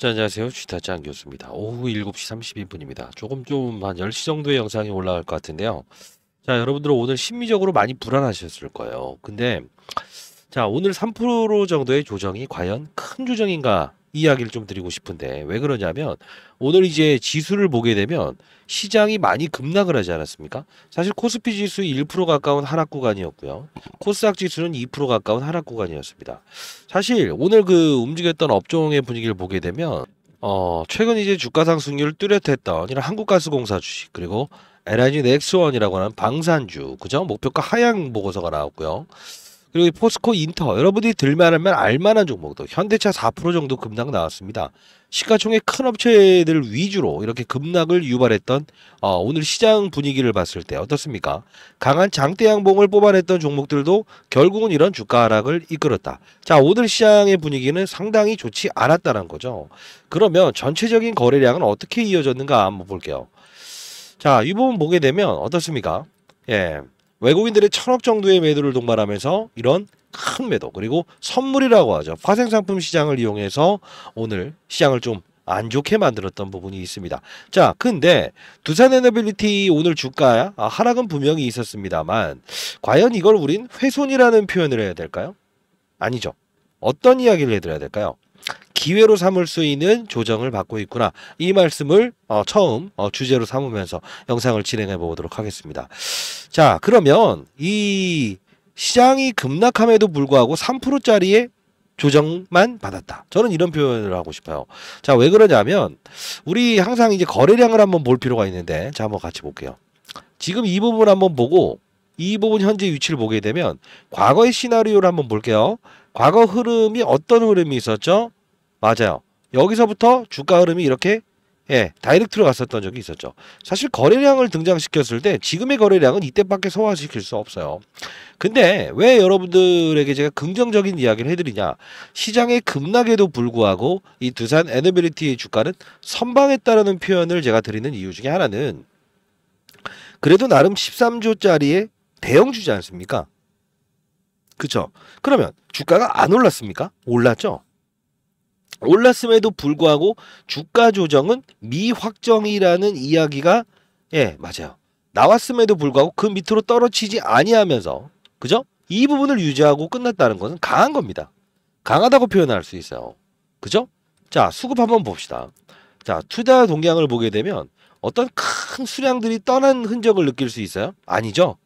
자, 안녕하세요. 쥐타치 교수입니다. 오후 7시 32분입니다. 조금 좀한 10시 정도의 영상이 올라갈 것 같은데요. 자, 여러분들 오늘 심리적으로 많이 불안하셨을 거예요. 근데 자, 오늘 3% 정도의 조정이 과연 큰 조정인가 이야기를 좀 드리고 싶은데 왜 그러냐면 오늘 이제 지수를 보게 되면 시장이 많이 급락을 하지 않았습니까? 사실 코스피 지수 1% 가까운 하락 구간이었고요. 코스닥 지수는 2% 가까운 하락 구간이었습니다. 사실 오늘 그 움직였던 업종의 분위기를 보게 되면 어, 최근 이제 주가 상승률 을 뚜렷했던 이런 한국가스공사 주식 그리고 LNG 넥스원이라고 하는 방산주 그죠? 목표가 하향 보고서가 나왔고요. 그리고 포스코 인터 여러분들이 들만하면 알만한 종목도 현대차 4% 정도 급락 나왔습니다. 시가총액 큰 업체들 위주로 이렇게 급락을 유발했던 어, 오늘 시장 분위기를 봤을 때 어떻습니까? 강한 장대 양봉을 뽑아냈던 종목들도 결국은 이런 주가 하락을 이끌었다. 자 오늘 시장의 분위기는 상당히 좋지 않았다는 거죠. 그러면 전체적인 거래량은 어떻게 이어졌는가 한번 볼게요. 자이 부분 보게 되면 어떻습니까? 예. 외국인들의 천억 정도의 매도를 동반하면서 이런 큰 매도 그리고 선물이라고 하죠. 파생상품 시장을 이용해서 오늘 시장을 좀 안 좋게 만들었던 부분이 있습니다. 자, 근데 두산에너빌리티 오늘 주가 아, 하락은 분명히 있었습니다만 과연 이걸 우린 훼손이라는 표현을 해야 될까요? 아니죠. 어떤 이야기를 해드려야 될까요? 기회로 삼을 수 있는 조정을 받고 있구나. 이 말씀을 어, 처음 어, 주제로 삼으면서 영상을 진행해 보도록 하겠습니다. 자, 그러면 이 시장이 급락함에도 불구하고 3%짜리의 조정만 받았다. 저는 이런 표현을 하고 싶어요. 자, 왜 그러냐면 우리 항상 이제 거래량을 한번 볼 필요가 있는데 자, 한번 같이 볼게요. 지금 이 부분 한번 보고 이 부분 현재 위치를 보게 되면 과거의 시나리오를 한번 볼게요. 과거 흐름이 어떤 흐름이 있었죠? 맞아요. 여기서부터 주가 흐름이 이렇게 예, 다이렉트로 갔었던 적이 있었죠. 사실 거래량을 등장시켰을 때 지금의 거래량은 이때밖에 소화시킬 수 없어요. 근데 왜 여러분들에게 제가 긍정적인 이야기를 해드리냐. 시장의 급락에도 불구하고 이 두산 에너빌리티의 주가는 선방했다라는 표현을 제가 드리는 이유 중에 하나는 그래도 나름 13조짜리의 대형주지 않습니까? 그쵸? 그러면 주가가 안 올랐습니까? 올랐죠? 올랐음에도 불구하고 주가 조정은 미확정이라는 이야기가 예 맞아요 나왔음에도 불구하고 그 밑으로 떨어지지 아니하면서 그죠? 이 부분을 유지하고 끝났다는 것은 강한 겁니다. 강하다고 표현할 수 있어요. 그죠? 자 수급 한번 봅시다. 자 투자 동향을 보게 되면 어떤 큰 수량들이 떠난 흔적을 느낄 수 있어요? 아니죠.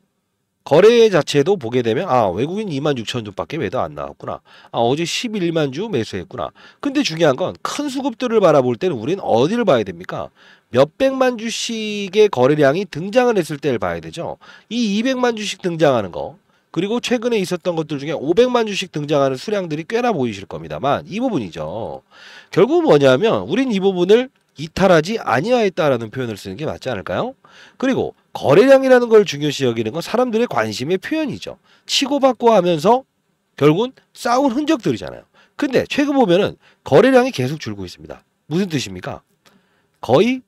거래 자체도 보게 되면 아 외국인 2만 6천 주밖에 매도 안 나왔구나. 아 어제 11만 주 매수했구나. 근데 중요한 건 큰 수급들을 바라볼 때는 우리는 어디를 봐야 됩니까? 몇백만 주씩의 거래량이 등장을 했을 때를 봐야 되죠. 이 200만 주씩 등장하는 거 그리고 최근에 있었던 것들 중에 500만 주씩 등장하는 수량들이 꽤나 보이실 겁니다만 이 부분이죠. 결국 뭐냐면 우린 이 부분을 이탈하지 아니하였다라는 표현을 쓰는 게 맞지 않을까요? 그리고 거래량이라는 걸 중요시 여기는 건 사람들의 관심의 표현이죠. 치고받고 하면서 결국은 싸운 흔적들이잖아요. 근데 최근 보면은 거래량이 계속 줄고 있습니다. 무슨 뜻입니까? 거의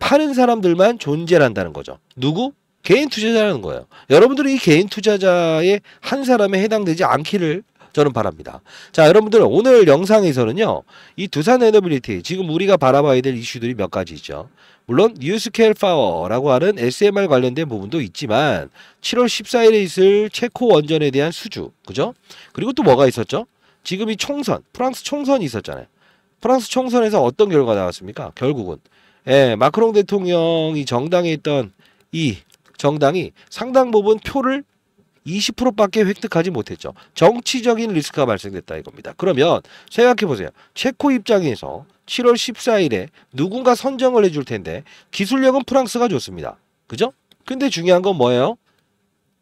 파는 사람들만 존재한다는 거죠. 누구? 개인 투자자라는 거예요. 여러분들이 이 개인 투자자의 한 사람에 해당되지 않기를 저는 바랍니다. 자, 여러분들 오늘 영상에서는요. 이 두산 에너빌리티 지금 우리가 바라봐야 될 이슈들이 몇 가지 있죠. 물론 뉴스케일 파워라고 하는 SMR 관련된 부분도 있지만 7월 14일에 있을 체코 원전에 대한 수주. 그죠? 그리고 또 뭐가 있었죠? 지금 이 총선, 프랑스 총선이 있었잖아요. 프랑스 총선에서 어떤 결과 가 나왔습니까? 결국은 예, 마크롱 대통령이 정당에 있던 이 정당이 상당 부분 표를 20%밖에 획득하지 못했죠. 정치적인 리스크가 발생됐다 이겁니다. 그러면 생각해 보세요. 체코 입장에서 7월 14일에 누군가 선정을 해줄 텐데 기술력은 프랑스가 좋습니다. 그죠? 근데 중요한 건 뭐예요?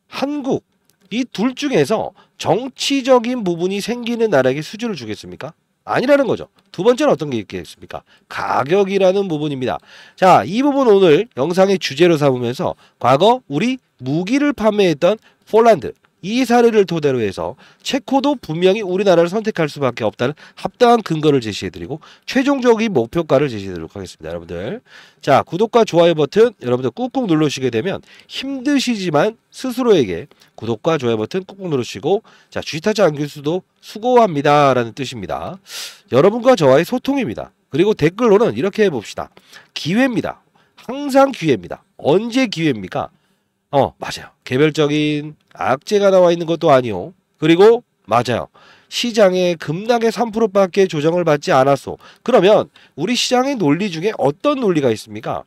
한국 이 둘 중에서 정치적인 부분이 생기는 나라에게 수주를 주겠습니까? 아니라는 거죠. 두 번째는 어떤 게 있겠습니까? 가격이라는 부분입니다. 자, 이 부분 오늘 영상의 주제로 삼으면서 과거 우리 무기를 판매했던 폴란드, 이 사례를 토대로 해서 체코도 분명히 우리나라를 선택할 수밖에 없다는 합당한 근거를 제시해드리고 최종적인 목표가를 제시해드리도록 하겠습니다. 여러분들 자 구독과 좋아요 버튼 여러분들 꾹꾹 눌러주시게 되면 힘드시지만 스스로에게 구독과 좋아요 버튼 꾹꾹 누르시고 자 주식타자 안길수도 수고합니다 라는 뜻입니다. 여러분과 저와의 소통입니다. 그리고 댓글로는 이렇게 해봅시다. 기회입니다. 항상 기회입니다. 언제 기회입니까? 어, 맞아요. 개별적인 악재가 나와 있는 것도 아니오. 그리고 맞아요. 시장의 급락의 3%밖에 조정을 받지 않았소. 그러면 우리 시장의 논리 중에 어떤 논리가 있습니까?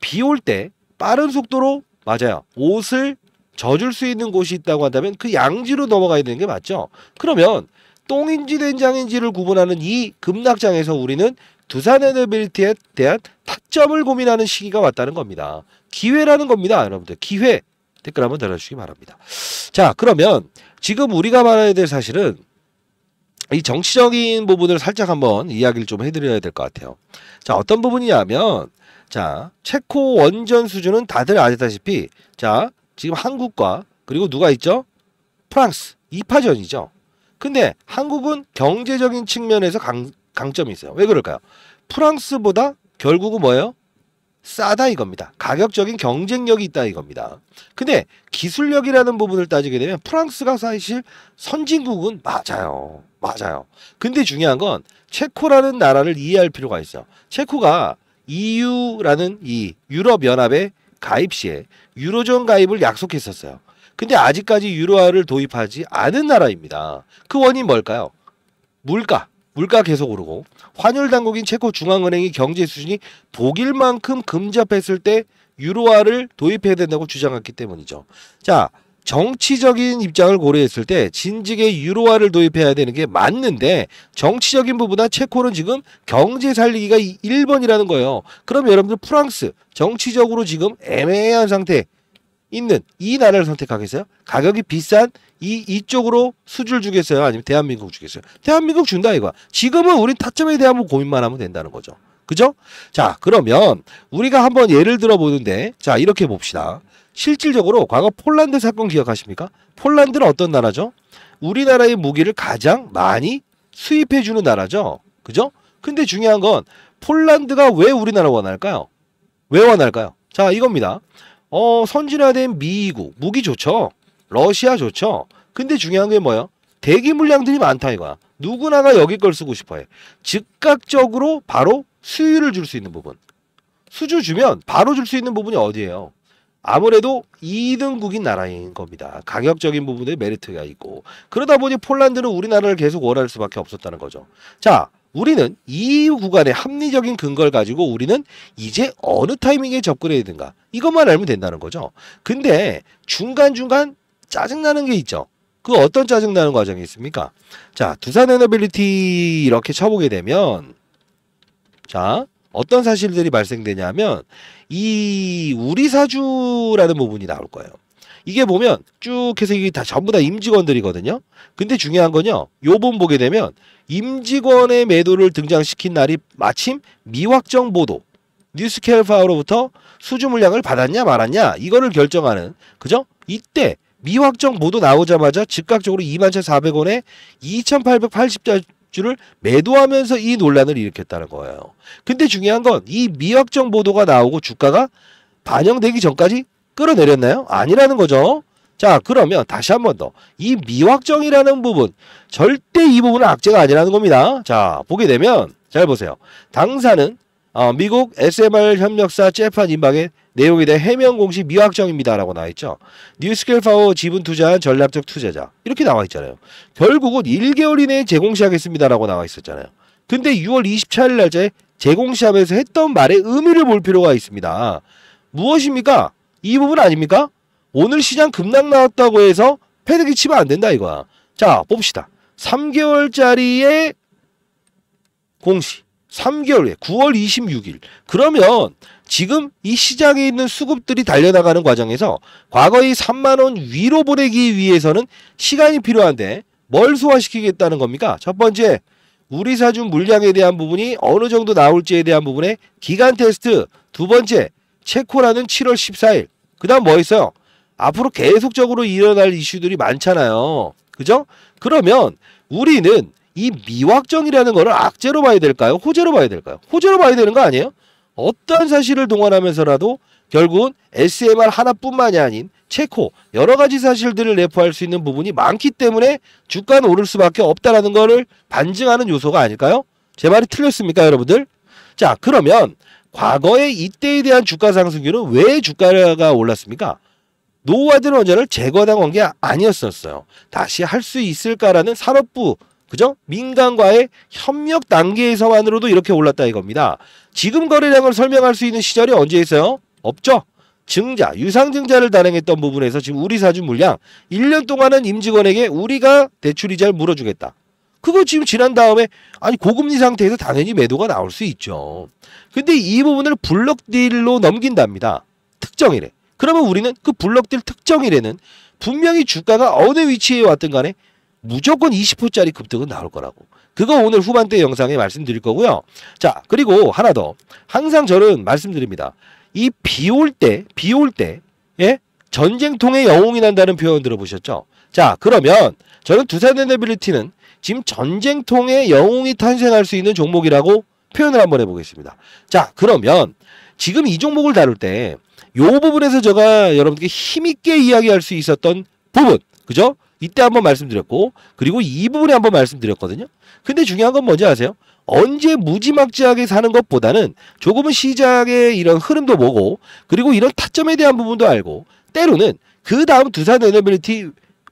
비 올 때 빠른 속도로 맞아요. 옷을 젖을 수 있는 곳이 있다고 한다면 그 양지로 넘어가야 되는 게 맞죠. 그러면 똥인지 된장인지를 구분하는 이 급락장에서 우리는 두산 에너빌티에 대한 타점을 고민하는 시기가 왔다는 겁니다. 기회라는 겁니다. 여러분들 기회 댓글 한번 달아주시기 바랍니다. 자 그러면 지금 우리가 말해야 될 사실은 이 정치적인 부분을 살짝 한번 이야기를 좀 해드려야 될 것 같아요. 자 어떤 부분이냐면 자 체코 원전 수준은 다들 아시다시피 자 지금 한국과 그리고 누가 있죠? 프랑스 이파전이죠 근데 한국은 경제적인 측면에서 강, 강점이 있어요. 왜 그럴까요? 프랑스보다 결국은 뭐예요? 싸다 이겁니다. 가격적인 경쟁력이 있다 이겁니다. 근데 기술력이라는 부분을 따지게 되면 프랑스가 사실 선진국은 맞아요. 맞아요. 근데 중요한 건 체코라는 나라를 이해할 필요가 있어. 요 체코가 EU라는 이 유럽연합의 가입 시에 유로존 가입을 약속했었어요. 근데 아직까지 유로화를 도입하지 않은 나라입니다. 그 원인 뭘까요? 물가. 물가 계속 오르고 환율 당국인 체코 중앙은행이 경제 수준이 독일만큼 금접했을때 유로화를 도입해야 된다고 주장했기 때문이죠. 자, 정치적인 입장을 고려했을 때 진즉에 유로화를 도입해야 되는 게 맞는데 정치적인 부분은 체코는 지금 경제 살리기가 1번이라는 거예요. 그럼 여러분들 프랑스 정치적으로 지금 애매한 상태 있는 이 나라를 선택하겠어요? 가격이 비싼 이 이쪽으로 수주를 주겠어요? 아니면 대한민국 주겠어요? 대한민국 준다 이거. 지금은 우리 타점에 대한 고민만 하면 된다는 거죠. 그죠? 자, 그러면 우리가 한번 예를 들어 보는데 자, 이렇게 봅시다. 실질적으로 과거 폴란드 사건 기억하십니까? 폴란드는 어떤 나라죠? 우리나라의 무기를 가장 많이 수입해 주는 나라죠. 그죠? 근데 중요한 건 폴란드가 왜 우리나라 원할까요? 왜 원할까요? 자, 이겁니다. 어, 선진화된 미국, 무기 좋죠? 러시아 좋죠. 근데 중요한 게 뭐야? 대기 물량들이 많다 이거야. 누구나가 여기 걸 쓰고 싶어해. 즉각적으로 바로 수유를줄 수 있는 부분. 수주 주면 바로 줄 수 있는 부분이 어디예요? 아무래도 2등국인 나라인 겁니다. 가격적인 부분에 메리트가 있고 그러다 보니 폴란드는 우리나라를 계속 원할 수밖에 없었다는 거죠. 자, 우리는 이 구간의 합리적인 근거를 가지고 우리는 이제 어느 타이밍에 접근해야 되는가 이것만 알면 된다는 거죠. 근데 중간중간 짜증나는 게 있죠. 그 어떤 짜증나는 과정이 있습니까? 자, 두산 에너빌리티 이렇게 쳐보게 되면 자, 어떤 사실들이 발생되냐면 이 우리 사주라는 부분이 나올 거예요. 이게 보면 쭉 해서 이게 다 전부 다 임직원들이거든요. 근데 중요한 건요. 요번 보게 되면 임직원의 매도를 등장시킨 날이 마침 미확정 보도 뉴스캘파로부터 케 수주 물량을 받았냐 말았냐 이거를 결정하는 그죠? 이때 미확정 모두 나오자마자 즉각적으로 2 1 4 0 0원에 2,880달러를 매도하면서 이 논란을 일으켰다는 거예요. 근데 중요한 건 이 미확정 보도가 나오고 주가가 반영되기 전까지 끌어내렸나요? 아니라는 거죠. 자, 그러면 다시 한 번 더. 이 미확정이라는 부분, 절대 이 부분은 악재가 아니라는 겁니다. 자, 보게 되면, 잘 보세요. 당사는 어, 미국 SMR 협력사 재판 임박의 내용에 대해 해명 공시 미확정입니다라고 나와 있죠. 뉴스켈 파워 지분 투자한 전략적 투자자 이렇게 나와 있잖아요. 결국은 1개월 이내에 제공시하겠습니다라고 나와 있었잖아요. 근데 6월 24일 날짜에 제공시합에서 했던 말의 의미를 볼 필요가 있습니다. 무엇입니까? 이 부분 아닙니까? 오늘 시장 급락 나왔다고 해서 패드기 치면 안 된다 이거야. 자 봅시다. 3개월짜리의 공시 3개월 후에 9월 26일. 그러면 지금 이 시장에 있는 수급들이 달려나가는 과정에서 과거의 3만 원 위로 보내기 위해서는 시간이 필요한데 뭘 소화시키겠다는 겁니까? 첫 번째, 우리 사준 물량에 대한 부분이 어느 정도 나올지에 대한 부분의 기간 테스트. 두 번째, 체코라는 7월 14일. 그다음 뭐 있어요? 앞으로 계속적으로 일어날 이슈들이 많잖아요. 그죠? 그러면 우리는 이 미확정이라는 거를 악재로 봐야 될까요? 호재로 봐야 될까요? 호재로 봐야 되는 거 아니에요? 어떠한 사실을 동원하면서라도 결국은 SMR 하나뿐만이 아닌 체코 여러 가지 사실들을 내포할 수 있는 부분이 많기 때문에 주가는 오를 수밖에 없다라는 거를 반증하는 요소가 아닐까요? 제 말이 틀렸습니까, 여러분들? 자, 그러면 과거의 이때에 대한 주가 상승률은 왜 주가가 올랐습니까? 노후화된 원자를 제거당한 게 아니었었어요. 다시 할 수 있을까라는 산업부 그죠? 민간과의 협력 단계에서만으로도 이렇게 올랐다 이겁니다. 지금 거래량을 설명할 수 있는 시절이 언제였어요? 없죠. 증자, 유상증자를 단행했던 부분에서 지금 우리 사주 물량 1년 동안은 임직원에게 우리가 대출이자를 물어주겠다. 그거 지금 지난 다음에 아니 고금리 상태에서 당연히 매도가 나올 수 있죠. 근데 이 부분을 블럭딜로 넘긴답니다. 특정일에. 그러면 우리는 그 블럭딜 특정일에는 분명히 주가가 어느 위치에 왔든 간에 무조건 20%짜리 급등은 나올 거라고. 그거 오늘 후반대 영상에 말씀드릴 거고요. 자, 그리고 하나 더. 항상 저는 말씀드립니다. 이비올 때, 비올 때, 예? 전쟁통의 영웅이 난다는 표현 들어보셨죠? 자, 그러면 저는 두산 에너빌리티는 지금 전쟁통의 영웅이 탄생할 수 있는 종목이라고 표현을 한번 해보겠습니다. 자, 그러면 지금 이 종목을 다룰 때 요 부분에서 제가 여러분께 힘있게 이야기할 수 있었던 부분, 그죠? 이때 한번 말씀드렸고 그리고 이 부분에 한번 말씀드렸거든요. 근데 중요한 건 뭔지 아세요? 언제 무지막지하게 사는 것보다는 조금은 시작의 이런 흐름도 보고 그리고 이런 타점에 대한 부분도 알고 때로는 그 다음 두산 에너빌리티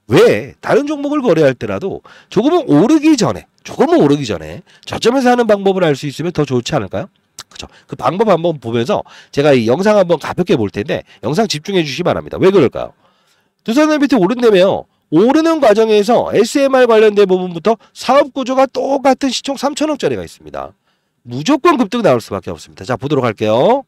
외에 다른 종목을 거래할 때라도 조금은 오르기 전에 조금은 오르기 전에 저점에서 하는 방법을 알 수 있으면 더 좋지 않을까요? 그죠. 그 방법 한번 보면서 제가 이 영상 한번 가볍게 볼 텐데 영상 집중해 주시기 바랍니다. 왜 그럴까요? 두산 에너빌리티 오른다며요. 오르는 과정에서 SMR 관련된 부분부터 사업 구조가 똑같은 시총 3천억짜리가 있습니다. 무조건 급등 나올 수밖에 없습니다. 자 보도록 할게요.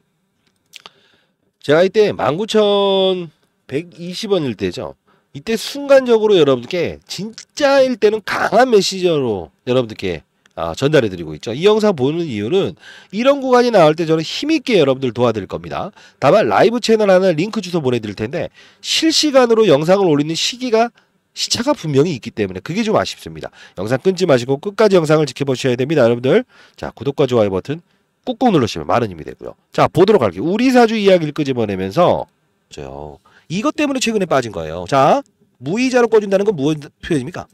제가 이때 19,120원일 때죠. 이때 순간적으로 여러분께 진짜일 때는 강한 메시지로 여러분들께 아, 전달해드리고 있죠. 이 영상 보는 이유는 이런 구간이 나올 때 저는 힘있게 여러분들 도와드릴 겁니다. 다만 라이브 채널 하나 링크 주소 보내드릴 텐데 실시간으로 영상을 올리는 시기가 시차가 분명히 있기 때문에 그게 좀 아쉽습니다. 영상 끊지 마시고 끝까지 영상을 지켜보셔야 됩니다. 여러분들 자 구독과 좋아요 버튼 꾹꾹 눌러주시면 많은 힘이 되고요. 자 보도록 할게요. 우리 사주 이야기를 끄집어내면서 저요. 이것 때문에 최근에 빠진 거예요. 자 무이자로 꺼준다는 건 무엇 표현입니까?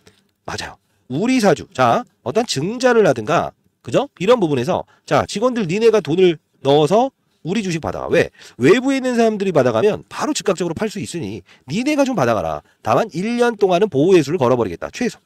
맞아요. 우리 사주 자 어떤 증자를 하든가 그죠? 이런 부분에서 자 직원들 니네가 돈을 넣어서 우리 주식 받아가. 왜? 외부에 있는 사람들이 받아가면 바로 즉각적으로 팔 수 있으니 니네가 좀 받아가라. 다만 1년 동안은 보호 예수를 걸어버리겠다. 최소.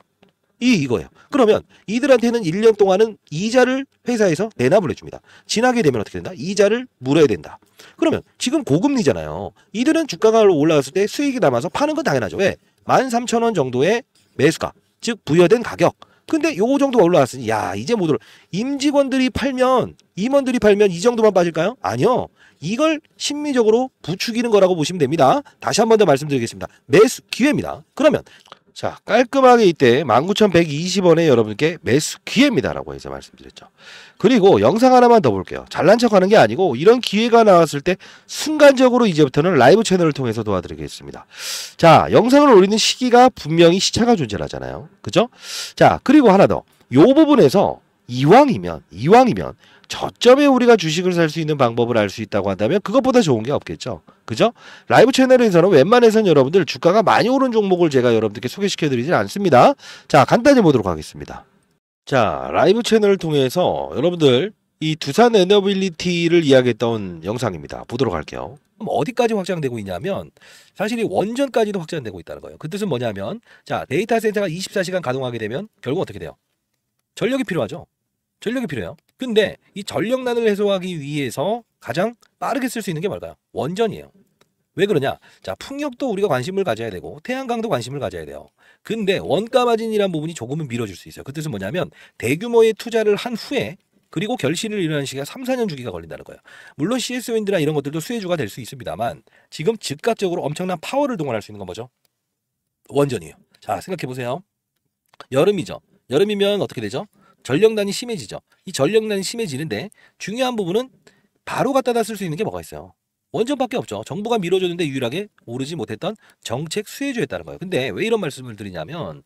이 이거예요. 그러면 이들한테는 1년 동안은 이자를 회사에서 대납을 해줍니다. 지나게 되면 어떻게 된다? 이자를 물어야 된다. 그러면 지금 고금리잖아요. 이들은 주가가 올라갔을 때 수익이 남아서 파는 건 당연하죠. 왜? 13,000원 정도의 매수가, 즉 부여된 가격. 근데 요 정도가 올라왔으니 야 이제 못 올라 임직원들이 팔면 임원들이 팔면 이 정도만 빠질까요? 아니요 이걸 심리적으로 부추기는 거라고 보시면 됩니다 다시 한 번 더 말씀드리겠습니다 매수 기회입니다 그러면 자 깔끔하게 이때 19,120원에 여러분께 매수 기회입니다라고 해서 말씀드렸죠. 그리고 영상 하나만 더 볼게요. 잘난 척하는 게 아니고 이런 기회가 나왔을 때 순간적으로 이제부터는 라이브 채널을 통해서 도와드리겠습니다. 자 영상을 올리는 시기가 분명히 시차가 존재하잖아요. 그죠? 자 그리고 하나 더. 요 부분에서 이왕이면 이왕이면 저점에 우리가 주식을 살 수 있는 방법을 알 수 있다고 한다면 그것보다 좋은 게 없겠죠. 그죠? 라이브 채널에서는 웬만해선 여러분들 주가가 많이 오른 종목을 제가 여러분들께 소개시켜 드리진 않습니다. 자, 간단히 보도록 하겠습니다. 자, 라이브 채널을 통해서 여러분들 이 두산 에너빌리티를 이야기했던 영상입니다. 보도록 할게요. 어디까지 확장되고 있냐면 사실 이 원전까지도 확장되고 있다는 거예요. 그 뜻은 뭐냐면 자, 데이터 센터가 24시간 가동하게 되면 결국 어떻게 돼요? 전력이 필요하죠. 전력이 필요해요. 근데 이 전력난을 해소하기 위해서 가장 빠르게 쓸 수 있는 게 뭘까요? 원전이에요. 왜 그러냐? 자, 풍력도 우리가 관심을 가져야 되고 태양광도 관심을 가져야 돼요. 근데 원가 마진이란 부분이 조금은 미뤄질 수 있어요. 그 뜻은 뭐냐면 대규모의 투자를 한 후에 그리고 결실을 이루는 시기가 3, 4년 주기가 걸린다는 거예요. 물론 CS 윈드나 이런 것들도 수혜주가 될 수 있습니다만 지금 즉각적으로 엄청난 파워를 동원할 수 있는 건 뭐죠? 원전이에요. 자, 생각해 보세요. 여름이죠. 여름이면 어떻게 되죠? 전력난이 심해지죠. 이 전력난이 심해지는데 중요한 부분은 바로 갖다 다쓸 수 있는 게 뭐가 있어요? 원전밖에 없죠. 정부가 밀어줬는데 유일하게 오르지 못했던 정책 수혜주였다는 거예요. 근데 왜 이런 말씀을 드리냐면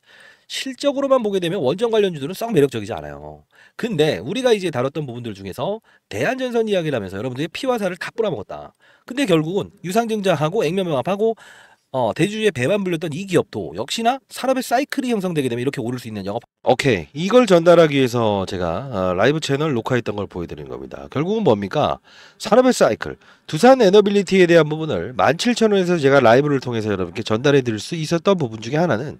실적으로만 보게 되면 원전 관련주들은 썩 매력적이지 않아요. 근데 우리가 이제 다뤘던 부분들 중에서 대한전선 이야기를 하면서 여러분들이 피와 살을 다 뿌려먹었다. 근데 결국은 유상증자하고 액면명합하고 어, 대주주의 배만 불렸던 이 기업도 역시나 산업의 사이클이 형성되게 되면 이렇게 오를 수 있는 영업. 오케이. 이걸 전달하기 위해서 제가 어, 라이브 채널 녹화했던 걸 보여드린 겁니다. 결국은 뭡니까? 산업의 사이클. 두산 에너빌리티에 대한 부분을 17,000원에서 제가 라이브를 통해서 여러분께 전달해 드릴 수 있었던 부분 중에 하나는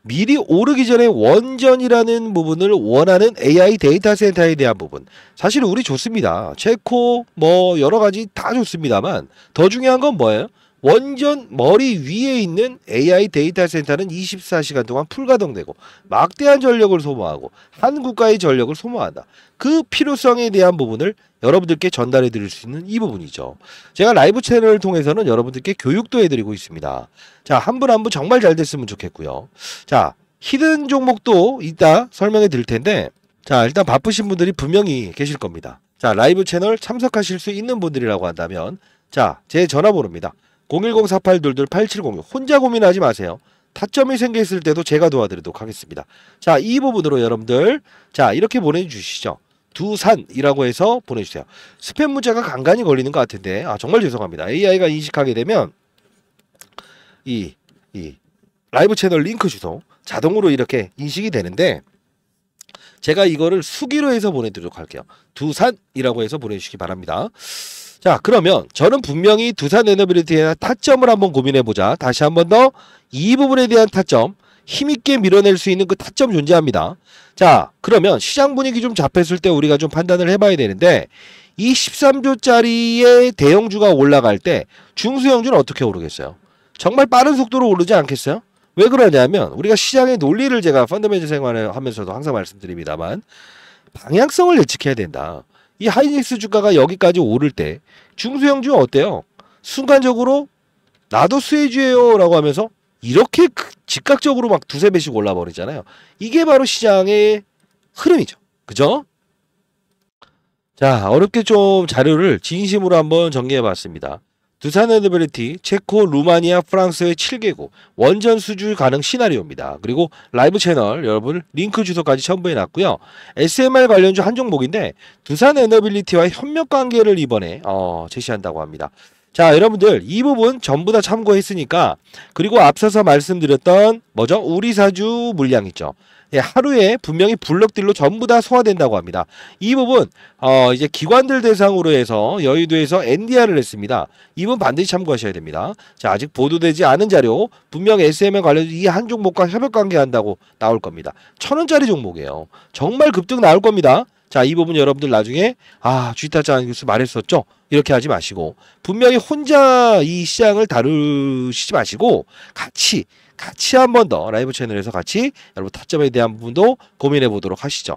미리 오르기 전에 원전이라는 부분을 원하는 AI 데이터 센터에 대한 부분. 사실 우리 좋습니다. 체코 뭐 여러 가지 다 좋습니다만 더 중요한 건 뭐예요? 원전 머리 위에 있는 AI 데이터 센터는 24시간 동안 풀가동되고 막대한 전력을 소모하고 한 국가의 전력을 소모한다. 그 필요성에 대한 부분을 여러분들께 전달해 드릴 수 있는 이 부분이죠. 제가 라이브 채널을 통해서는 여러분들께 교육도 해드리고 있습니다. 자, 한 분 한 분 정말 잘 됐으면 좋겠고요. 자, 히든 종목도 이따 설명해 드릴 텐데 자, 일단 바쁘신 분들이 분명히 계실 겁니다. 자, 라이브 채널 참석하실 수 있는 분들이라고 한다면 자, 제 전화번호입니다. 010-4822-8706 혼자 고민하지 마세요. 타점이 생겼을 때도 제가 도와드리도록 하겠습니다. 자, 이 부분으로 여러분들 자 이렇게 보내주시죠. 두산이라고 해서 보내주세요. 스팸 문자가 간간히 걸리는 것 같은데 아 정말 죄송합니다. AI가 인식하게 되면 이, 이 라이브 채널 링크 주소 자동으로 이렇게 인식이 되는데 제가 이거를 수기로 해서 보내드리도록 할게요. 두산이라고 해서 보내주시기 바랍니다. 자, 그러면 저는 분명히 두산 에너빌리티에 대한 타점을 한번 고민해보자. 다시 한번 더 이 부분에 대한 타점, 힘있게 밀어낼 수 있는 그 타점 존재합니다. 자, 그러면 시장 분위기 좀 잡혔을 때 우리가 좀 판단을 해봐야 되는데 이 13조짜리의 대형주가 올라갈 때 중소형주는 어떻게 오르겠어요? 정말 빠른 속도로 오르지 않겠어요? 왜 그러냐면 우리가 시장의 논리를 제가 펀더멘트 생활을 하면서도 항상 말씀드립니다만 방향성을 예측해야 된다. 이 하이닉스 주가가 여기까지 오를 때 중소형주 어때요? 순간적으로 나도 수혜주예요라고 하면서 이렇게 그 즉각적으로 막 두세 배씩 올라 버리잖아요. 이게 바로 시장의 흐름이죠. 그죠? 자, 어렵게 좀 자료를 진심으로 한번 정리해 봤습니다. 두산 에드베리티, 체코, 루마니아, 프랑스의 7개국 원전 수주 가능 시나리오입니다. 그리고 라이브 채널 여러분 링크 주소까지 첨부해 놨고요. SMR 관련주 한 종목인데 두산 에너빌리티와 협력 관계를 이번에 어, 제시한다고 합니다. 자 여러분들 이 부분 전부 다 참고했으니까 그리고 앞서서 말씀드렸던 뭐죠? 우리 사주 물량 있죠. 예, 하루에 분명히 블럭들로 전부 다 소화된다고 합니다. 이 부분 어, 이제 기관들 대상으로 해서 여의도에서 NDR을 했습니다. 이 부분 반드시 참고하셔야 됩니다. 자, 아직 보도되지 않은 자료 분명 SM에 관련해서 이한 종목과 협력 관계한다고 나올 겁니다. 천 원짜리 종목이에요. 정말 급등 나올 겁니다. 자, 이 부분 여러분들 나중에 아, 주타자 교수 말했었죠. 이렇게 하지 마시고 분명히 혼자 이 시장을 다루시지 마시고 같이 같이 한 번 더 라이브 채널에서 같이 여러분 타점에 대한 부분도 고민해 보도록 하시죠.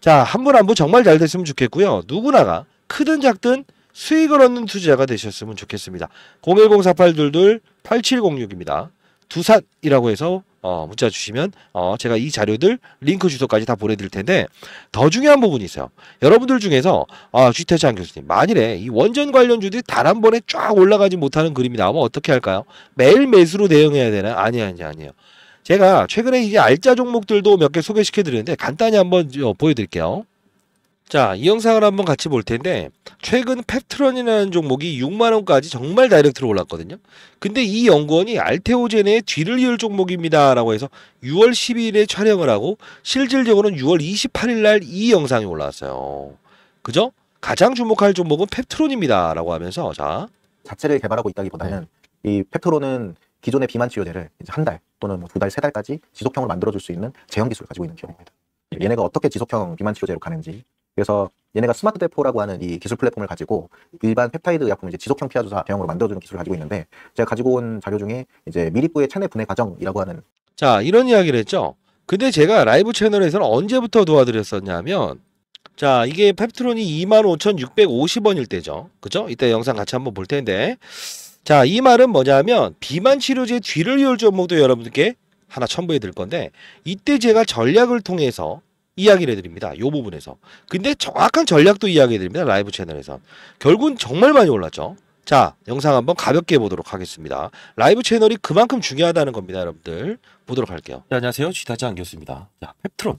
자, 한 분 한 분 정말 잘 됐으면 좋겠고요. 누구나가 크든 작든 수익을 얻는 투자가 되셨으면 좋겠습니다. 0104822 8706입니다. 두산이라고 해서 어, 문자 주시면 어, 제가 이 자료들 링크 주소까지 다 보내드릴 텐데 더 중요한 부분이 있어요. 여러분들 중에서 아, 주태찬 교수님 만일에 이 원전 관련주들이 단 한 번에 쫙 올라가지 못하는 그림이 나오면 어떻게 할까요? 매일 매수로 대응해야 되나? 아니아니 아니에요. 제가 최근에 이제 알짜 종목들도 몇 개 소개시켜 드리는데 간단히 한번 어, 보여드릴게요. 자, 이 영상을 한번 같이 볼 텐데 최근 펩트론이라는 종목이 6만 원까지 정말 다이렉트로 올랐거든요. 근데 이 연구원이 알테오젠의 뒤를 이을 종목입니다라고 해서 6월 12일에 촬영을 하고 실질적으로는 6월 28일 날 이 영상이 올라왔어요. 그죠? 가장 주목할 종목은 펩트론입니다라고 하면서 자 자체를 개발하고 있다기보다는 네. 이 펩트론은 기존의 비만 치료제를 한 달 또는 뭐두 달, 세 달까지 지속형으로 만들어줄 수 있는 제형 기술을 가지고 있는 기업입니다. 네. 얘네가 어떻게 지속형 비만 치료제로 가는지 그래서 얘네가 스마트 대포라고 하는 이 기술 플랫폼을 가지고 일반 펩타이드 약품 이제 지속형 피하 주사 대형으로 만들어주는 기술을 가지고 있는데 제가 가지고 온 자료 중에 이제 미리뿌의 체내 분해 과정이라고 하는 자 이런 이야기를 했죠. 근데 제가 라이브 채널에서는 언제부터 도와드렸었냐면 자 이게 펩트론이 25,650원일 때죠. 그죠? 이때 영상 같이 한번 볼 텐데 자 이 말은 뭐냐면 비만 치료제 뒤를 이열 종목도 여러분들께 하나 첨부해 드릴 건데 이때 제가 전략을 통해서 이야기를 해드립니다. 요 부분에서. 근데 정확한 전략도 이야기해드립니다. 라이브 채널에서. 결국은 정말 많이 올랐죠. 자, 영상 한번 가볍게 보도록 하겠습니다. 라이브 채널이 그만큼 중요하다는 겁니다, 여러분들. 보도록 할게요. 네, 안녕하세요. 쥐타지안 교수입니다. 자, 펩트론.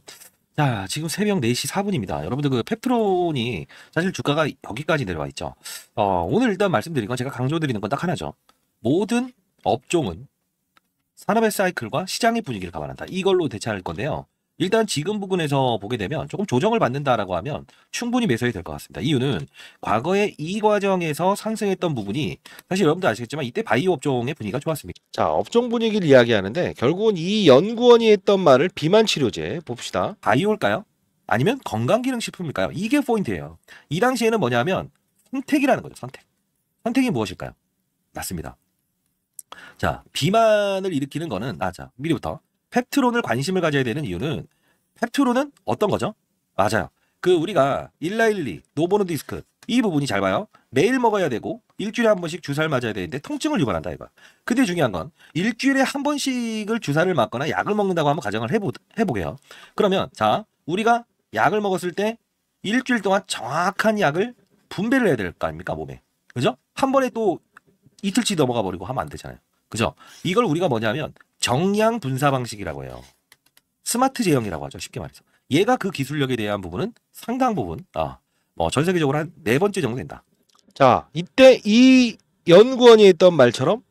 자, 지금 새벽 4시 4분입니다. 여러분들 그 펩트론이 사실 주가가 여기까지 내려와 있죠. 어, 오늘 일단 말씀드린 건 제가 강조드리는 건 딱 하나죠. 모든 업종은 산업의 사이클과 시장의 분위기를 감안한다. 이걸로 대체할 건데요. 일단 지금 부근에서 보게 되면 조금 조정을 받는다라고 하면 충분히 매설이 될 것 같습니다. 이유는 과거에 이 과정에서 상승했던 부분이 사실 여러분도 아시겠지만 이때 바이오 업종의 분위기가 좋았습니다. 자, 업종 분위기를 이야기하는데 결국은 이 연구원이 했던 말을 비만 치료제 봅시다. 바이오일까요? 아니면 건강기능식품일까요? 이게 포인트예요. 이 당시에는 뭐냐면 선택이라는 거죠. 선택. 선택이 무엇일까요? 맞습니다. 자, 비만을 일으키는 거는 아, 자, 미리부터 펩트론을 관심을 가져야 되는 이유는 펩트론은 어떤 거죠? 맞아요. 그 우리가 1 4일리 노보노 디스크 이 부분이 잘 봐요. 매일 먹어야 되고 일주일에 한 번씩 주사를 맞아야 되는데 통증을 유발한다 이거. 근데 중요한 건 일주일에 한 번씩을 주사를 맞거나 약을 먹는다고 한번 가정을 해보, 해보게요. 그러면 자 우리가 약을 먹었을 때 일주일 동안 정확한 약을 분배를 해야 될 거 아닙니까 몸에. 그죠? 한 번에 또 이틀치 넘어가 버리고 하면 안 되잖아요. 그죠? 이걸 우리가 뭐냐면 정량 분사 방식이라고 해요. 스마트 제형이라고 하죠. 쉽게 말해서. 얘가 그 기술력에 대한 부분은 상당 부분 아, 뭐 전 세계적으로 한 네 번째 정도 된다. 자, 이때 이 연구원이 했던 말처럼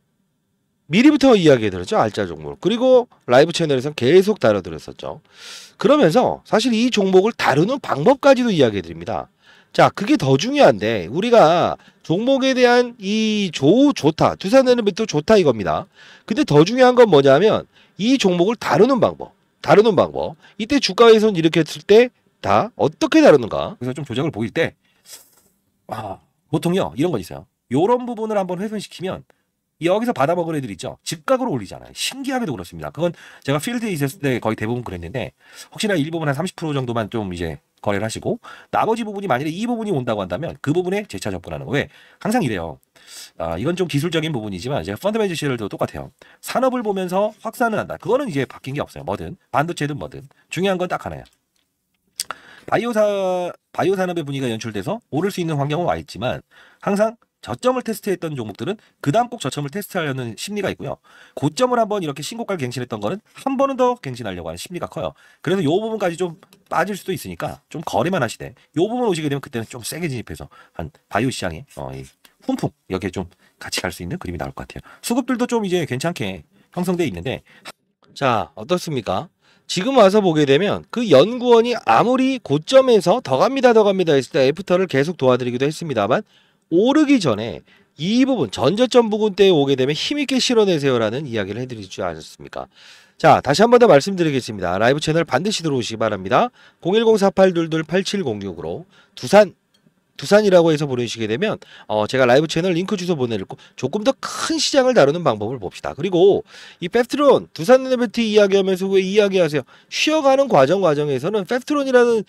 미리부터 이야기해 드렸죠. 알짜 종목. 그리고 라이브 채널에서는 계속 다뤄드렸었죠. 그러면서 사실 이 종목을 다루는 방법까지도 이야기해 드립니다. 자, 그게 더 중요한데 우리가 종목에 대한 이 조, 좋다. 투자되는 비트 좋다 이겁니다. 근데 더 중요한 건 뭐냐면 이 종목을 다루는 방법. 다루는 방법. 이때 주가 에선 이렇게 했을때 다 어떻게 다루는가? 그래서 좀 조작을 보일 때 아, 보통요. 이런 거 있어요. 요런 부분을 한번 훼손시키면 여기서 받아먹은 애들 있죠. 즉각으로 올리잖아요. 신기하게도 그렇습니다. 그건 제가 필드에 있었을 때 거의 대부분 그랬는데 혹시나 일부분 한 30% 정도만 좀 이제 거래를 하시고 나머지 부분이 만약에 이 부분이 온다고 한다면 그 부분에 재차 접근하는 거예 왜? 항상 이래요. 아, 이건 좀 기술적인 부분이지만 제가 펀드매지 시를도 똑같아요. 산업을 보면서 확산을 한다. 그거는 이제 바뀐 게 없어요. 뭐든 반도체든 뭐든 중요한 건 딱 하나야. 바이오사 바이오 산업의 분위기가 연출돼서 오를 수 있는 환경은 와 있지만 항상 저점을 테스트했던 종목들은 그 다음 꼭 저점을 테스트하려는 심리가 있고요. 고점을 한번 이렇게 신고가를 갱신했던 거는 한 번은 더 갱신하려고 하는 심리가 커요. 그래서 요 부분까지 좀 빠질 수도 있으니까 좀 거래만 하시되 요 부분 오시게 되면 그때는 좀 세게 진입해서 한 바이오 시장에 어, 이 훈풍 이렇게 좀 같이 갈 수 있는 그림이 나올 것 같아요. 수급들도 좀 이제 괜찮게 형성돼 있는데 자 어떻습니까? 지금 와서 보게 되면 그 연구원이 아무리 고점에서 더 갑니다 더 갑니다 했을 때 애프터를 계속 도와드리기도 했습니다만 오르기 전에 이 부분 전저점 부근 때에 오게 되면 힘있게 실어내세요라는 이야기를 해드리지 않습니까? 자 다시 한 번 더 말씀드리겠습니다. 라이브 채널 반드시 들어오시기 바랍니다. 010-4822-8706으로 두산 두산이라고 해서 보내주시게 되면 어 제가 라이브 채널 링크 주소 보내고 드리 조금 더 큰 시장을 다루는 방법을 봅시다. 그리고 이팩트론 두산 에너베티 이야기하면서 왜 이야기하세요? 쉬어가는 과정 과정에서는 팩트론이라는이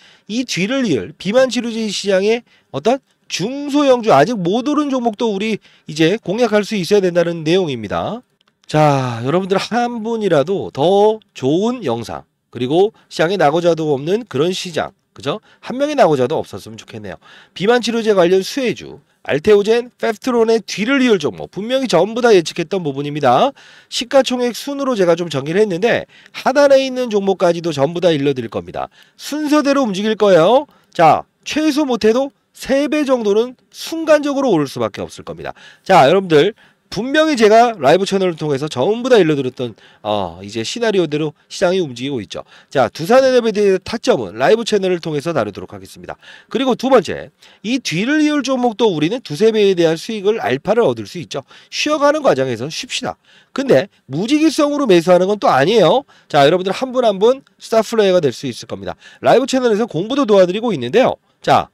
뒤를 이을 비만 치료제 시장의 어떤 중소형주 아직 못 오른 종목도 우리 이제 공략할 수 있어야 된다는 내용입니다. 자 여러분들 한 분이라도 더 좋은 영상 그리고 시장에 나고자도 없는 그런 시장 그죠? 한 명의 나고자도 없었으면 좋겠네요. 비만 치료제 관련 수혜주 알테오젠, 페프트론의 뒤를 이을 종목 분명히 전부 다 예측했던 부분입니다. 시가총액 순으로 제가 좀 정리를 했는데 하단에 있는 종목까지도 전부 다 일러드릴 겁니다. 순서대로 움직일 거예요. 자 최소 못해도 3배 정도는 순간적으로 오를 수밖에 없을 겁니다. 자, 여러분들 분명히 제가 라이브 채널을 통해서 전부 다 일러드렸던 어, 이제 시나리오대로 시장이 움직이고 있죠. 자, 두산 NF에 타점은 라이브 채널을 통해서 다루도록 하겠습니다. 그리고 두 번째, 이 뒤를 이을 종목도 우리는 두세 배에 대한 수익을 알파를 얻을 수 있죠. 쉬어가는 과정에서 쉽시다. 근데 무지기성으로 매수하는 건 또 아니에요. 자, 여러분들 한 분 한분 한 분 스타플레이가 될 수 있을 겁니다. 라이브 채널에서 공부도 도와드리고 있는데요. 자,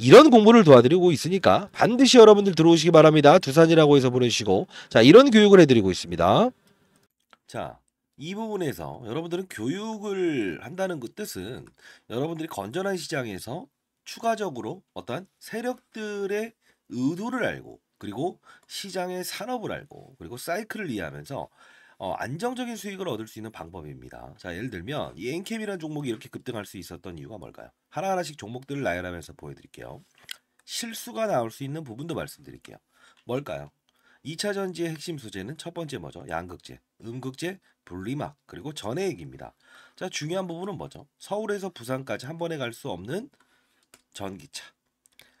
이런 공부를 도와드리고 있으니까 반드시 여러분들 들어오시기 바랍니다. 두산이라고 해서 보내주시고 자 이런 교육을 해드리고 있습니다. 자. 이 부분에서 여러분들은 교육을 한다는 그 뜻은 여러분들이 건전한 시장에서 추가적으로 어떠한 세력들의 의도를 알고 그리고 시장의 산업을 알고 그리고 사이클을 이해하면서 어, 안정적인 수익을 얻을 수 있는 방법입니다. 자, 예를 들면 이 엔캠이라는 종목이 이렇게 급등할 수 있었던 이유가 뭘까요? 하나하나씩 종목들을 나열하면서 보여드릴게요. 실수가 나올 수 있는 부분도 말씀드릴게요. 뭘까요? 2차 전지의 핵심 소재는 첫 번째 뭐죠? 양극재, 음극재, 분리막, 그리고 전해액입니다. 자, 중요한 부분은 뭐죠? 서울에서 부산까지 한 번에 갈 수 없는 전기차.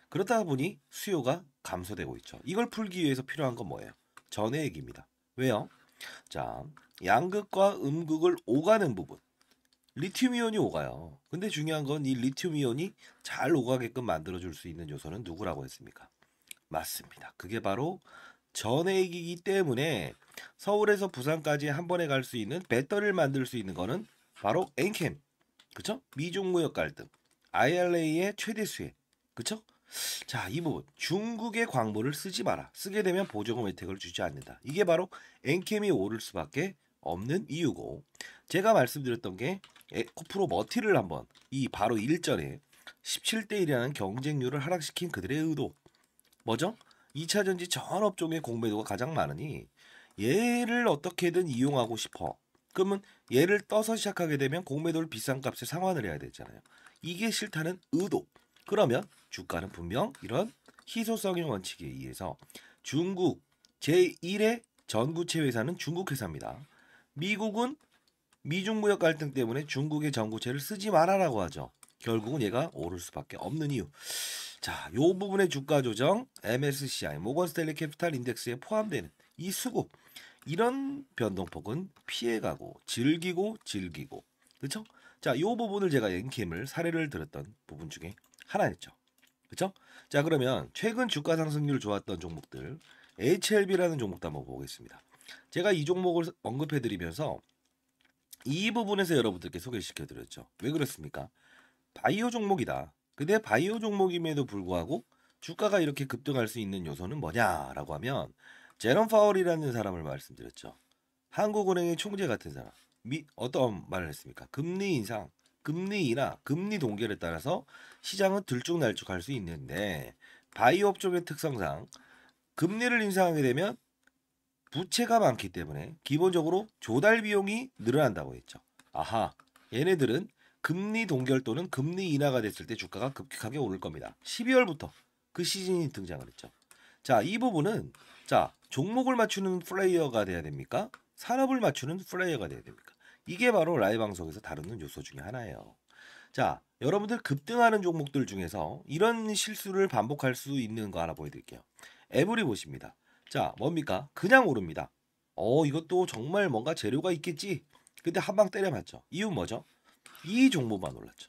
그렇다 보니 수요가 감소되고 있죠. 이걸 풀기 위해서 필요한 건 뭐예요? 전해액입니다. 왜요? 자, 양극과 음극을 오가는 부분. 리튬이온이 오가요. 근데 중요한 건 이 리튬이온이 잘 오가게끔 만들어줄 수 있는 요소는 누구라고 했습니까? 맞습니다. 그게 바로 전액이기 때문에 서울에서 부산까지 한 번에 갈 수 있는 배터리를 만들 수 있는 거는 바로 엔캠. 그쵸? 미중무역 갈등. IRA의 최대 수혜. 그쵸? 자, 이 부분. 중국의 광고를 쓰지 마라. 쓰게 되면 보조금 혜택을 주지 않는다. 이게 바로 엔캠이 오를 수밖에 없는 이유고 제가 말씀드렸던 게 코프로 머티를 한번 이 바로 일전에 17대 1이라는 경쟁률을 하락시킨 그들의 의도. 뭐죠? 2차 전지 전 업종의 공매도가 가장 많으니 얘를 어떻게든 이용하고 싶어. 그러면 얘를 떠서 시작하게 되면 공매도를 비싼 값에 상환을 해야 되잖아요. 이게 싫다는 의도. 그러면 주가는 분명 이런 희소성의 원칙에 의해서 중국 제1의 전구체 회사는 중국 회사입니다. 미국은 미중 무역 갈등 때문에 중국의 전구체를 쓰지 말아라고 하죠. 결국은 얘가 오를 수밖에 없는 이유. 자, 요 부분의 주가 조정, MSCI, 모건스탠리 캐피탈 인덱스에 포함되는 이 수급, 이런 변동폭은 피해가고 즐기고 즐기고, 그렇죠? 자, 요 부분을 제가 엔캠을 사례를 들었던 부분 중에 하나였죠. 그렇죠? 자 그러면 최근 주가 상승률 좋았던 종목들 HLB라는 종목도 한번 보겠습니다. 제가 이 종목을 언급해드리면서 이 부분에서 여러분들께 소개시켜드렸죠. 왜 그렇습니까? 바이오 종목이다. 근데 바이오 종목임에도 불구하고 주가가 이렇게 급등할 수 있는 요소는 뭐냐라고 하면 제롬 파월이라는 사람을 말씀드렸죠. 한국은행의 총재 같은 사람. 미, 어떤 말을 했습니까? 금리 인상, 금리나 금리 동결에 따라서 시장은 들쭉날쭉 할 수 있는데 바이오업 쪽의 특성상 금리를 인상하게 되면 부채가 많기 때문에 기본적으로 조달 비용이 늘어난다고 했죠. 아하, 얘네들은 금리 동결 또는 금리 인하가 됐을 때 주가가 급격하게 오를 겁니다. 12월부터 그 시즌이 등장을 했죠. 자, 이 부분은 자 종목을 맞추는 플레이어가 돼야 됩니까? 산업을 맞추는 플레이어가 돼야 됩니까? 이게 바로 라이브 방송에서 다루는 요소 중에 하나예요. 자, 여러분들 급등하는 종목들 중에서 이런 실수를 반복할 수 있는 거 하나 보여드릴게요. 에브리 보십니다. 자, 뭡니까? 그냥 오릅니다. 어, 이것도 정말 뭔가 재료가 있겠지. 근데 한 방 때려맞죠. 이유 뭐죠? 이 종목만 올랐죠.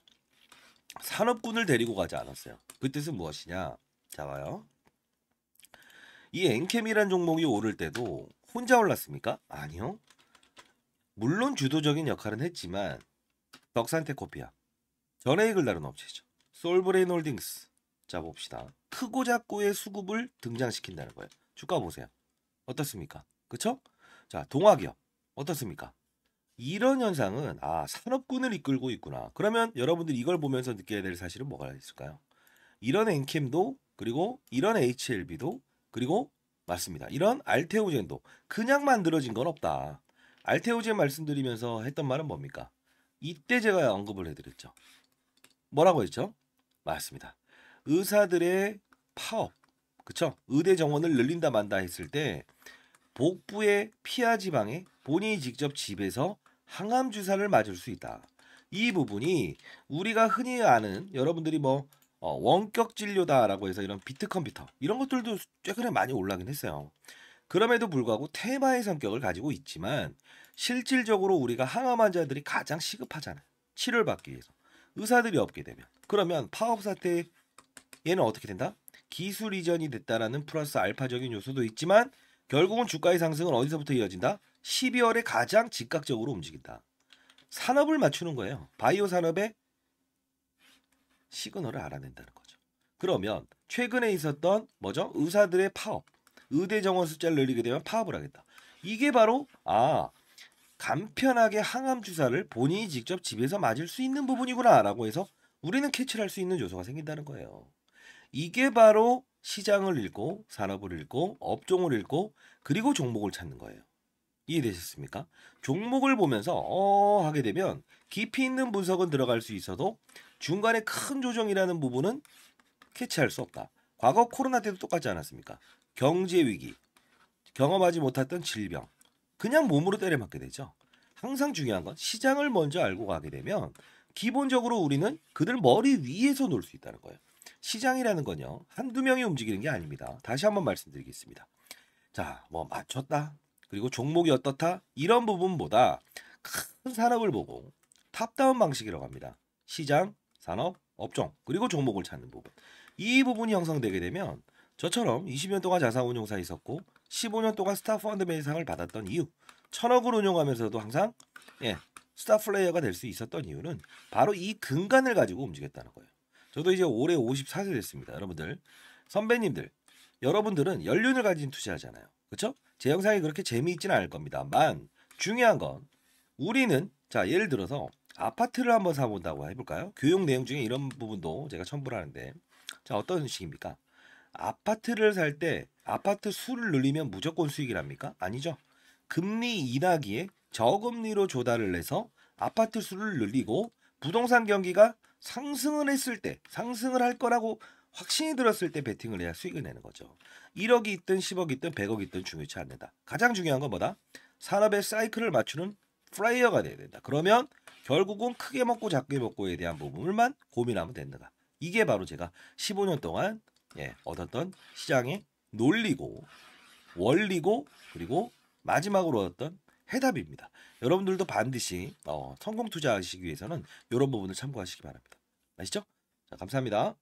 산업군을 데리고 가지 않았어요. 그 뜻은 무엇이냐? 자, 봐요. 이 엔캠이란 종목이 오를 때도 혼자 올랐습니까? 아니요. 물론 주도적인 역할은 했지만 덕산테 코피아, 전에익을 다룬 업체죠. 솔브레인 홀딩스. 자 봅시다. 크고 작고의 수급을 등장시킨다는 거예요. 주가 보세요. 어떻습니까? 그쵸? 자 동화기업 어떻습니까? 이런 현상은 아 산업군을 이끌고 있구나. 그러면 여러분들이 이걸 보면서 느껴야 될 사실은 뭐가 있을까요? 이런 엔캠도 그리고 이런 HLB도 그리고 맞습니다. 이런 알테오젠도 그냥 만들어진 건 없다. 알테오제 말씀드리면서 했던 말은 뭡니까? 이때 제가 언급을 해드렸죠. 뭐라고 했죠? 맞습니다. 의사들의 파업, 그쵸? 의대 정원을 늘린다 만다 했을 때 복부의 피하 지방에 본인이 직접 집에서 항암 주사를 맞을 수 있다. 이 부분이 우리가 흔히 아는 여러분들이 뭐 어, 원격 진료다라고 해서 이런 비트 컴퓨터 이런 것들도 최근에 많이 올라긴 했어요. 그럼에도 불구하고 테마의 성격을 가지고 있지만 실질적으로 우리가 항암 환자들이 가장 시급하잖아요. 치료를 받기 위해서. 의사들이 없게 되면. 그러면 파업 사태 얘는 어떻게 된다? 기술 이전이 됐다라는 플러스 알파적인 요소도 있지만 결국은 주가의 상승은 어디서부터 이어진다? 12월에 가장 즉각적으로 움직인다. 산업을 맞추는 거예요. 바이오 산업의 시그널을 알아낸다는 거죠. 그러면 최근에 있었던 뭐죠? 의사들의 파업, 의대 정원 숫자를 늘리게 되면 파업을 하겠다. 이게 바로 아 간편하게 항암 주사를 본인이 직접 집에서 맞을 수 있는 부분이구나라고 해서 우리는 캐치를 할 수 있는 요소가 생긴다는 거예요. 이게 바로 시장을 읽고 산업을 읽고 업종을 읽고 그리고 종목을 찾는 거예요. 이해되셨습니까? 종목을 보면서 어 하게 되면 깊이 있는 분석은 들어갈 수 있어도 중간에 큰 조정이라는 부분은 캐치할 수 없다. 과거 코로나 때도 똑같지 않았습니까? 경제 위기, 경험하지 못했던 질병, 그냥 몸으로 때려 맞게 되죠. 항상 중요한 건 시장을 먼저 알고 가게 되면 기본적으로 우리는 그들 머리 위에서 놀 수 있다는 거예요. 시장이라는 건요. 한두 명이 움직이는 게 아닙니다. 다시 한번 말씀드리겠습니다. 자, 뭐 맞췄다. 그리고 종목이 어떻다. 이런 부분보다 큰 산업을 보고 탑다운 방식이라고 합니다. 시장, 산업, 업종, 그리고 종목을 찾는 부분. 이 부분이 형성되게 되면 저처럼 20년 동안 자산운용사 있었고 15년 동안 스타 펀드 매니상을 받았던 이유, 천억을 운용하면서도 항상 예, 스타 플레이어가 될 수 있었던 이유는 바로 이 근간을 가지고 움직였다는 거예요. 저도 이제 올해 54세 됐습니다. 여러분들, 선배님들, 여러분들은 연륜을 가진 투자잖아요 그렇죠? 제 영상이 그렇게 재미있지는 않을 겁니다만 중요한 건 우리는 자 예를 들어서 아파트를 한번 사본다고 해볼까요? 교육 내용 중에 이런 부분도 제가 첨부를 하는데 자 어떤 식입니까? 아파트를 살 때 아파트 수를 늘리면 무조건 수익이랍니까? 아니죠. 금리 인하기에 저금리로 조달을 해서 아파트 수를 늘리고 부동산 경기가 상승을 했을 때 상승을 할 거라고 확신이 들었을 때 베팅을 해야 수익을 내는 거죠. 1억이 있든 10억이 있든 100억이 있든 중요치 않는다. 가장 중요한 건 뭐다? 산업의 사이클을 맞추는 프라이어가 돼야 된다. 그러면 결국은 크게 먹고 작게 먹고에 대한 부분만 고민하면 된다. 이게 바로 제가 15년 동안 예, 얻었던 시장의 논리고 원리고 그리고 마지막으로 얻었던 해답입니다. 여러분들도 반드시 어, 성공 투자하시기 위해서는 이런 부분을 참고하시기 바랍니다. 아시죠? 자, 감사합니다.